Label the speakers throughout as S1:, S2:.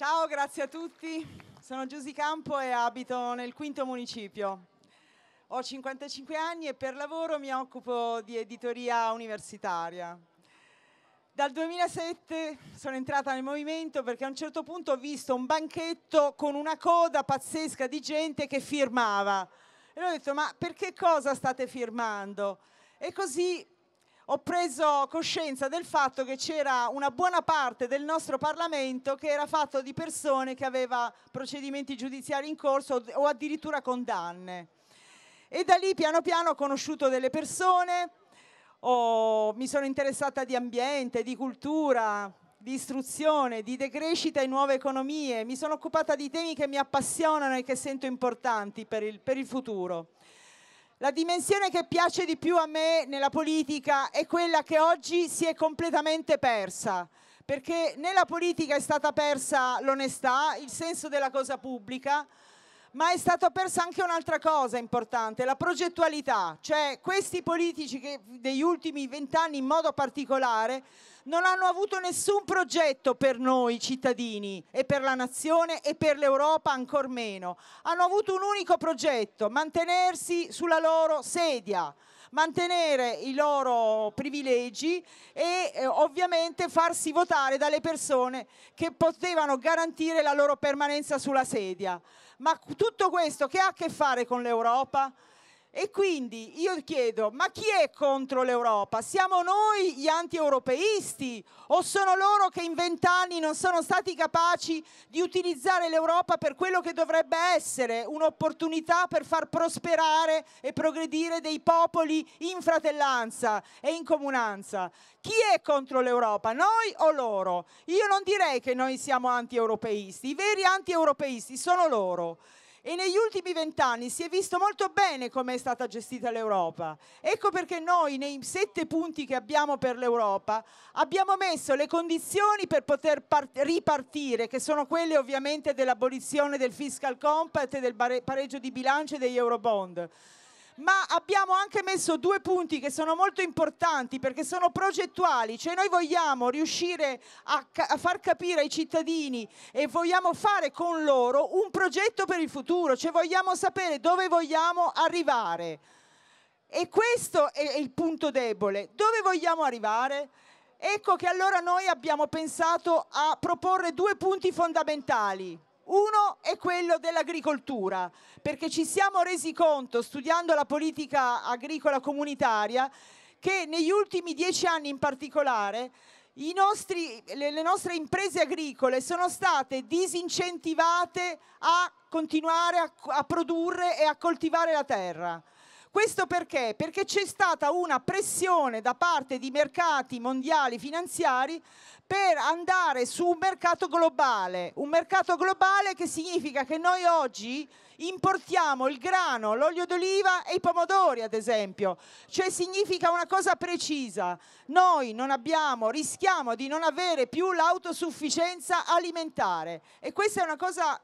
S1: Ciao, grazie a tutti. Sono Giusy Campo e abito nel quinto municipio. Ho 55 anni e per lavoro mi occupo di editoria universitaria. Dal 2007 sono entrata nel movimento perché a un certo punto ho visto un banchetto con una coda pazzesca di gente che firmava. E ho detto, ma per che cosa state firmando? E così ho preso coscienza del fatto che c'era una buona parte del nostro Parlamento che era fatto di persone che aveva procedimenti giudiziari in corso o addirittura condanne. E da lì piano piano ho conosciuto delle persone, ho, mi sono interessata di ambiente, di cultura, di istruzione, di decrescita e nuove economie, mi sono occupata di temi che mi appassionano e che sento importanti per il, per il futuro. La dimensione che piace di più a me nella politica è quella che oggi si è completamente persa, perché nella politica è stata persa l'onestà, il senso della cosa pubblica, ma è stata persa anche un'altra cosa importante, la progettualità, cioè questi politici che degli ultimi vent'anni in modo particolare non hanno avuto nessun progetto per noi cittadini e per la nazione e per l'Europa ancor meno, hanno avuto un unico progetto, mantenersi sulla loro sedia mantenere i loro privilegi e eh, ovviamente farsi votare dalle persone che potevano garantire la loro permanenza sulla sedia. Ma tutto questo che ha a che fare con l'Europa? E quindi io chiedo, ma chi è contro l'Europa? Siamo noi gli anti-europeisti o sono loro che in vent'anni non sono stati capaci di utilizzare l'Europa per quello che dovrebbe essere, un'opportunità per far prosperare e progredire dei popoli in fratellanza e in comunanza? Chi è contro l'Europa? Noi o loro? Io non direi che noi siamo anti-europeisti, i veri anti-europeisti sono loro e negli ultimi vent'anni si è visto molto bene come è stata gestita l'Europa. Ecco perché noi nei sette punti che abbiamo per l'Europa abbiamo messo le condizioni per poter ripartire, che sono quelle ovviamente dell'abolizione del fiscal compact e del pareggio di bilancio e degli eurobond ma abbiamo anche messo due punti che sono molto importanti perché sono progettuali, cioè noi vogliamo riuscire a, ca a far capire ai cittadini e vogliamo fare con loro un progetto per il futuro, cioè vogliamo sapere dove vogliamo arrivare. E questo è il punto debole. Dove vogliamo arrivare? Ecco che allora noi abbiamo pensato a proporre due punti fondamentali. Uno è quello dell'agricoltura, perché ci siamo resi conto, studiando la politica agricola comunitaria, che negli ultimi dieci anni in particolare nostri, le, le nostre imprese agricole sono state disincentivate a continuare a, a produrre e a coltivare la terra. Questo perché? Perché c'è stata una pressione da parte di mercati mondiali finanziari per andare su un mercato globale, un mercato globale che significa che noi oggi importiamo il grano, l'olio d'oliva e i pomodori ad esempio, cioè significa una cosa precisa, noi non abbiamo, rischiamo di non avere più l'autosufficienza alimentare e questa è una cosa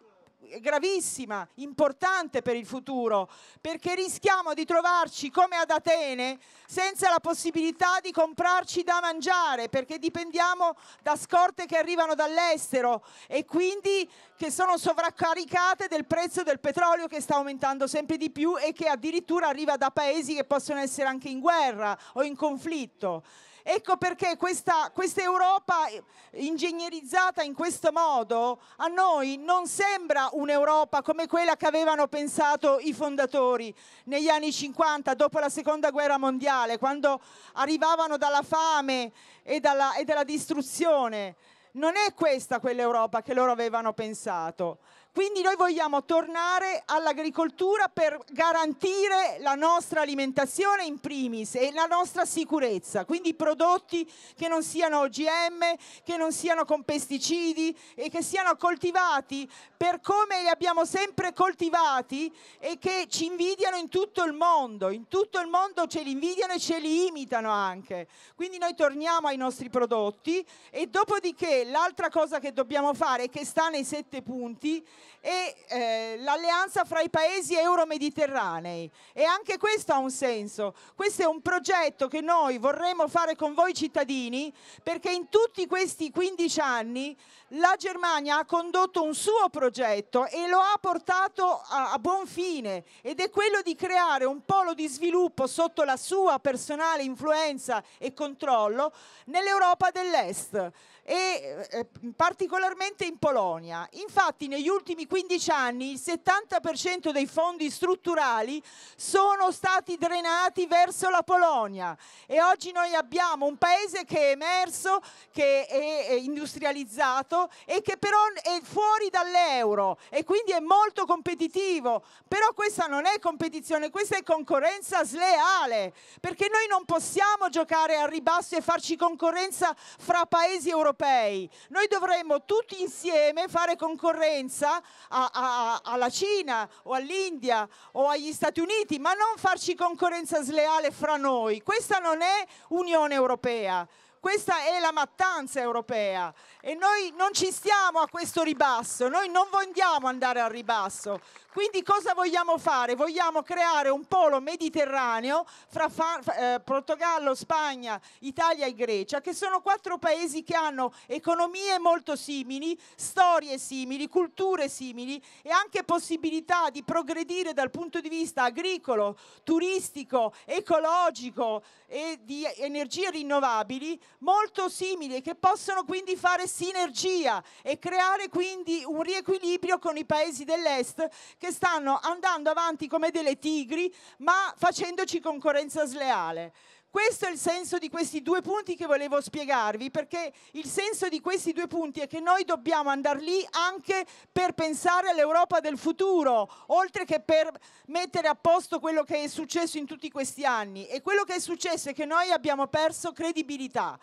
S1: gravissima, importante per il futuro, perché rischiamo di trovarci come ad Atene senza la possibilità di comprarci da mangiare, perché dipendiamo da scorte che arrivano dall'estero e quindi che sono sovraccaricate del prezzo del petrolio che sta aumentando sempre di più e che addirittura arriva da paesi che possono essere anche in guerra o in conflitto. Ecco perché questa, questa Europa eh, ingegnerizzata in questo modo a noi non sembra un'Europa come quella che avevano pensato i fondatori negli anni 50, dopo la seconda guerra mondiale, quando arrivavano dalla fame e dalla, e dalla distruzione. Non è questa quell'Europa che loro avevano pensato. Quindi noi vogliamo tornare all'agricoltura per garantire la nostra alimentazione in primis e la nostra sicurezza, quindi prodotti che non siano OGM, che non siano con pesticidi e che siano coltivati per come li abbiamo sempre coltivati e che ci invidiano in tutto il mondo, in tutto il mondo ce li invidiano e ce li imitano anche. Quindi noi torniamo ai nostri prodotti e dopodiché l'altra cosa che dobbiamo fare che sta nei sette punti e eh, l'alleanza fra i paesi euro-mediterranei. E anche questo ha un senso. Questo è un progetto che noi vorremmo fare con voi cittadini perché in tutti questi 15 anni la Germania ha condotto un suo progetto e lo ha portato a, a buon fine ed è quello di creare un polo di sviluppo sotto la sua personale influenza e controllo nell'Europa dell'Est e eh, particolarmente in Polonia. Infatti negli ultimi ultimi 15 anni il 70% dei fondi strutturali sono stati drenati verso la Polonia e oggi noi abbiamo un paese che è emerso, che è industrializzato e che però è fuori dall'euro e quindi è molto competitivo, però questa non è competizione, questa è concorrenza sleale, perché noi non possiamo giocare a ribasso e farci concorrenza fra paesi europei, noi dovremmo tutti insieme fare concorrenza a, a, alla Cina o all'India o agli Stati Uniti, ma non farci concorrenza sleale fra noi. Questa non è Unione Europea. Questa è la mattanza europea e noi non ci stiamo a questo ribasso, noi non vogliamo andare al ribasso. Quindi cosa vogliamo fare? Vogliamo creare un polo mediterraneo fra eh, Portogallo, Spagna, Italia e Grecia, che sono quattro paesi che hanno economie molto simili, storie simili, culture simili e anche possibilità di progredire dal punto di vista agricolo, turistico, ecologico e di energie rinnovabili molto simili che possono quindi fare sinergia e creare quindi un riequilibrio con i paesi dell'est che stanno andando avanti come delle tigri ma facendoci concorrenza sleale. Questo è il senso di questi due punti che volevo spiegarvi, perché il senso di questi due punti è che noi dobbiamo andare lì anche per pensare all'Europa del futuro, oltre che per mettere a posto quello che è successo in tutti questi anni. E quello che è successo è che noi abbiamo perso credibilità.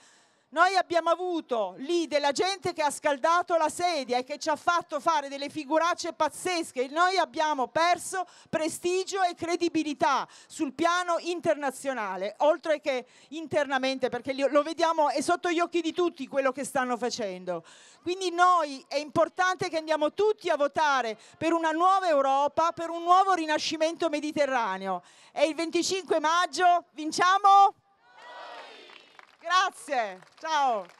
S1: Noi abbiamo avuto lì della gente che ha scaldato la sedia e che ci ha fatto fare delle figuracce pazzesche. Noi abbiamo perso prestigio e credibilità sul piano internazionale, oltre che internamente, perché lo vediamo, è sotto gli occhi di tutti quello che stanno facendo. Quindi noi è importante che andiamo tutti a votare per una nuova Europa, per un nuovo rinascimento mediterraneo. E il 25 maggio vinciamo... Grazie, ciao.